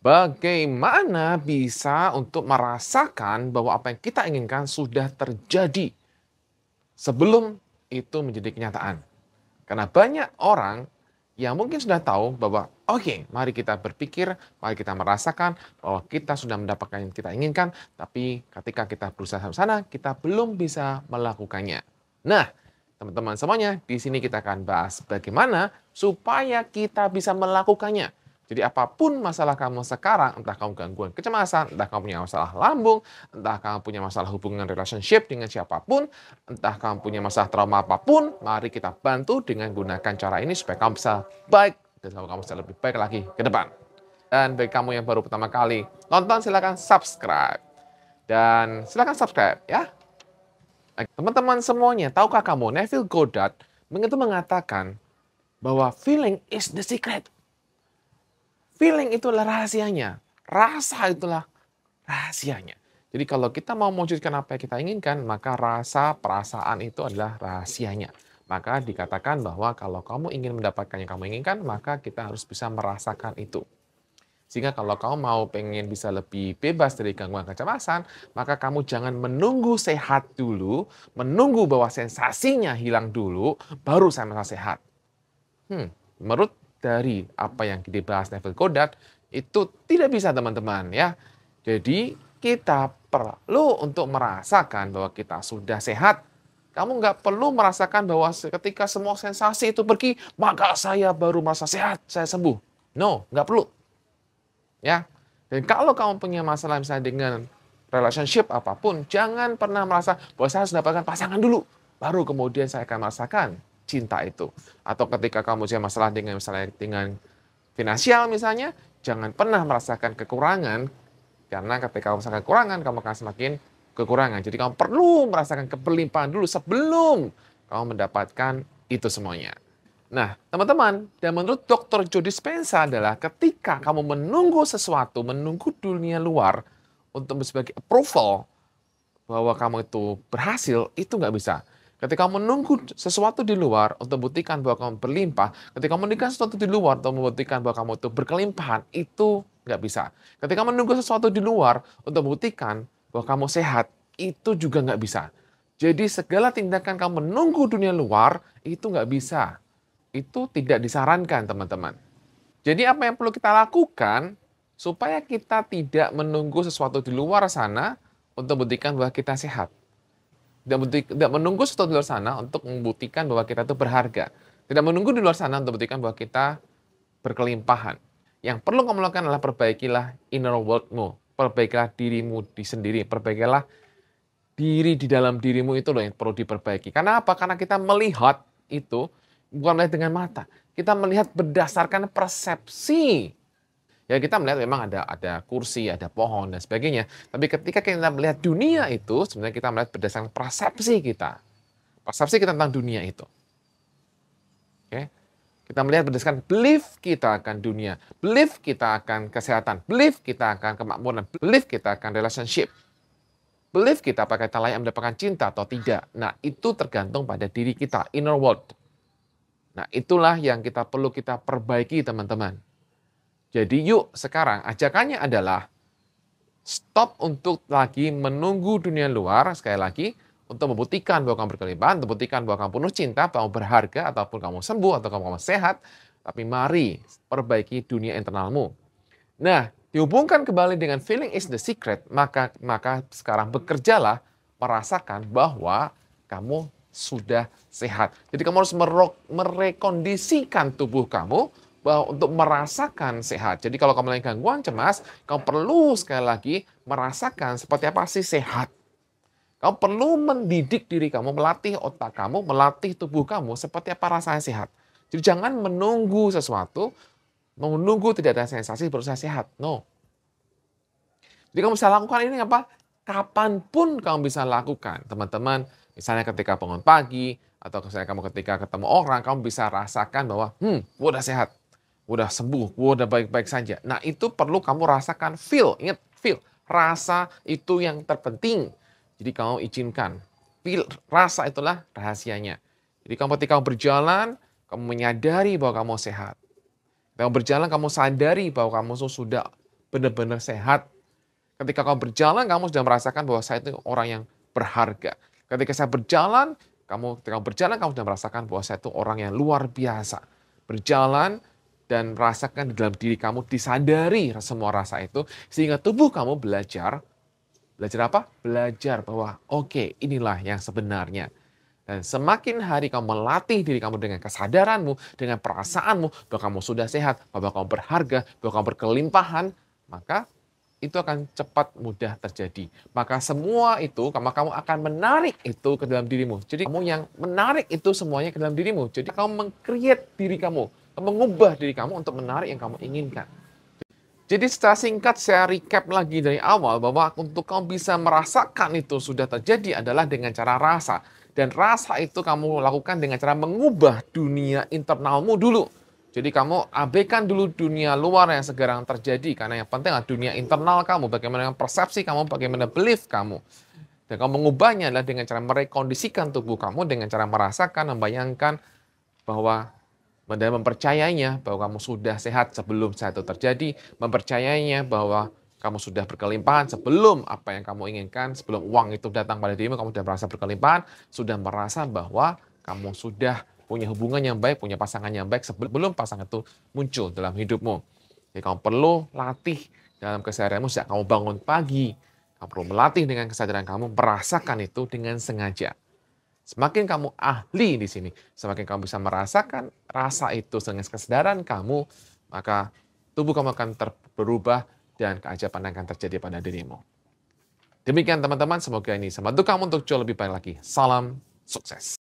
bagaimana bisa untuk merasakan bahwa apa yang kita inginkan sudah terjadi sebelum itu menjadi kenyataan. Karena banyak orang yang mungkin sudah tahu bahwa oke, okay, mari kita berpikir, mari kita merasakan bahwa kita sudah mendapatkan yang kita inginkan, tapi ketika kita berusaha ke sana, kita belum bisa melakukannya. Nah, teman-teman semuanya, di sini kita akan bahas bagaimana supaya kita bisa melakukannya jadi apapun masalah kamu sekarang, entah kamu gangguan kecemasan, entah kamu punya masalah lambung, entah kamu punya masalah hubungan relationship dengan siapapun, entah kamu punya masalah trauma apapun, mari kita bantu dengan gunakan cara ini supaya kamu bisa baik dan supaya kamu bisa lebih baik lagi ke depan. Dan bagi kamu yang baru pertama kali nonton, silahkan subscribe. Dan silahkan subscribe ya. Teman-teman semuanya, tahukah kamu Neville Goddard mengatakan bahwa feeling is the secret. Feeling itulah rahasianya. Rasa itulah rahasianya. Jadi kalau kita mau mewujudkan apa yang kita inginkan, maka rasa, perasaan itu adalah rahasianya. Maka dikatakan bahwa kalau kamu ingin mendapatkan yang kamu inginkan, maka kita harus bisa merasakan itu. Sehingga kalau kamu mau pengen bisa lebih bebas dari gangguan kecemasan, maka kamu jangan menunggu sehat dulu, menunggu bahwa sensasinya hilang dulu, baru saya merasa sehat. Hmm, menurut dari apa yang dibahas level Goddard itu tidak bisa teman-teman ya. Jadi kita perlu untuk merasakan bahwa kita sudah sehat. Kamu nggak perlu merasakan bahwa ketika semua sensasi itu pergi, maka saya baru merasa sehat, saya sembuh. No, nggak perlu. Ya, dan kalau kamu punya masalah misalnya dengan relationship apapun, jangan pernah merasa bahwa saya harus mendapatkan pasangan dulu, baru kemudian saya akan merasakan cinta itu. Atau ketika kamu punya masalah dengan misalnya dengan finansial misalnya, jangan pernah merasakan kekurangan karena ketika kamu merasakan kekurangan, kamu akan semakin kekurangan. Jadi kamu perlu merasakan keberlimpahan dulu sebelum kamu mendapatkan itu semuanya. Nah, teman-teman, dan menurut Dr. Joe Dispenza adalah ketika kamu menunggu sesuatu, menunggu dunia luar untuk sebagai approval bahwa kamu itu berhasil, itu nggak bisa. Ketika menunggu sesuatu di luar untuk membuktikan bahwa kamu berlimpah, ketika menunggu sesuatu di luar untuk membuktikan bahwa kamu itu berkelimpahan, itu nggak bisa. Ketika menunggu sesuatu di luar untuk membuktikan bahwa kamu sehat, itu juga nggak bisa. Jadi segala tindakan kamu menunggu dunia luar, itu nggak bisa. Itu tidak disarankan, teman-teman. Jadi apa yang perlu kita lakukan supaya kita tidak menunggu sesuatu di luar sana untuk membuktikan bahwa kita sehat? Tidak menunggu sesuatu di luar sana untuk membuktikan bahwa kita itu berharga. Tidak menunggu di luar sana untuk membuktikan bahwa kita berkelimpahan. Yang perlu kamu lakukan adalah perbaikilah inner worldmu. Perbaikilah dirimu di sendiri. Perbaikilah diri di dalam dirimu itu loh yang perlu diperbaiki. Karena apa? Karena kita melihat itu bukan melihat dengan mata. Kita melihat berdasarkan persepsi Ya kita melihat memang ada ada kursi, ada pohon dan sebagainya. Tapi ketika kita melihat dunia itu, sebenarnya kita melihat berdasarkan persepsi kita. Persepsi kita tentang dunia itu. Oke. Kita melihat berdasarkan belief kita akan dunia, belief kita akan kesehatan, belief kita akan kemakmuran, belief kita akan relationship. Belief kita apakah kita layak mendapatkan cinta atau tidak. Nah, itu tergantung pada diri kita, inner world. Nah, itulah yang kita perlu kita perbaiki, teman-teman. Jadi yuk sekarang ajakannya adalah stop untuk lagi menunggu dunia luar, sekali lagi, untuk membuktikan bahwa kamu berkelimpahan, membuktikan bahwa kamu penuh cinta, kamu berharga, ataupun kamu sembuh, atau kamu, sehat, tapi mari perbaiki dunia internalmu. Nah, dihubungkan kembali dengan feeling is the secret, maka maka sekarang bekerjalah merasakan bahwa kamu sudah sehat. Jadi kamu harus merekondisikan tubuh kamu bahwa untuk merasakan sehat. Jadi kalau kamu lagi gangguan cemas, kamu perlu sekali lagi merasakan seperti apa sih sehat. Kamu perlu mendidik diri kamu, melatih otak kamu, melatih tubuh kamu seperti apa rasanya sehat. Jadi jangan menunggu sesuatu, menunggu tidak ada sensasi baru saya sehat. No. Jadi kamu bisa lakukan ini apa? Kapanpun kamu bisa lakukan, teman-teman. Misalnya ketika bangun pagi, atau misalnya kamu ketika ketemu orang, kamu bisa rasakan bahwa, hmm, gue udah sehat udah sembuh, gue udah baik-baik saja. Nah itu perlu kamu rasakan feel, ingat feel, rasa itu yang terpenting. Jadi kamu izinkan, feel, rasa itulah rahasianya. Jadi kamu ketika kamu berjalan, kamu menyadari bahwa kamu sehat. Ketika kamu berjalan, kamu sadari bahwa kamu sudah benar-benar sehat. Ketika kamu berjalan, kamu sudah merasakan bahwa saya itu orang yang berharga. Ketika saya berjalan, kamu ketika kamu berjalan, kamu sudah merasakan bahwa saya itu orang yang luar biasa. Berjalan, dan rasakan di dalam diri kamu, disadari semua rasa itu, sehingga tubuh kamu belajar, belajar apa? Belajar bahwa oke okay, inilah yang sebenarnya. Dan semakin hari kamu melatih diri kamu dengan kesadaranmu, dengan perasaanmu bahwa kamu sudah sehat, bahwa kamu berharga, bahwa kamu berkelimpahan, maka itu akan cepat mudah terjadi. Maka semua itu, maka kamu akan menarik itu ke dalam dirimu. Jadi kamu yang menarik itu semuanya ke dalam dirimu. Jadi kamu meng diri kamu mengubah diri kamu untuk menarik yang kamu inginkan. Jadi secara singkat saya recap lagi dari awal bahwa untuk kamu bisa merasakan itu sudah terjadi adalah dengan cara rasa. Dan rasa itu kamu lakukan dengan cara mengubah dunia internalmu dulu. Jadi kamu abaikan dulu dunia luar yang sekarang terjadi karena yang penting adalah dunia internal kamu, bagaimana persepsi kamu, bagaimana belief kamu. Dan kamu mengubahnya adalah dengan cara merekondisikan tubuh kamu dengan cara merasakan, membayangkan bahwa dan mempercayainya bahwa kamu sudah sehat sebelum saat itu terjadi, mempercayainya bahwa kamu sudah berkelimpahan sebelum apa yang kamu inginkan, sebelum uang itu datang pada dirimu, kamu sudah merasa berkelimpahan, sudah merasa bahwa kamu sudah punya hubungan yang baik, punya pasangan yang baik sebelum pasangan itu muncul dalam hidupmu. Jadi kamu perlu latih dalam keseharianmu sejak kamu bangun pagi. Kamu perlu melatih dengan kesadaran kamu, merasakan itu dengan sengaja. Semakin kamu ahli di sini, semakin kamu bisa merasakan rasa itu dengan kesadaran kamu, maka tubuh kamu akan berubah dan keajaiban akan terjadi pada dirimu. Demikian teman-teman, semoga ini membantu kamu untuk jauh lebih baik lagi. Salam sukses.